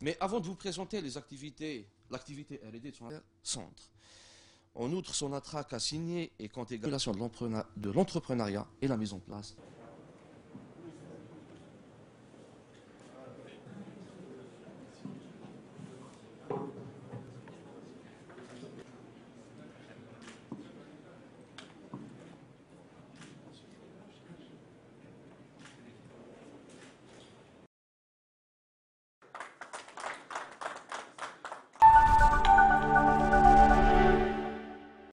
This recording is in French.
Mais avant de vous présenter les activités, l'activité R&D de son centre, en outre, son attraque a signé et quant à de l'entrepreneuriat et la mise en place.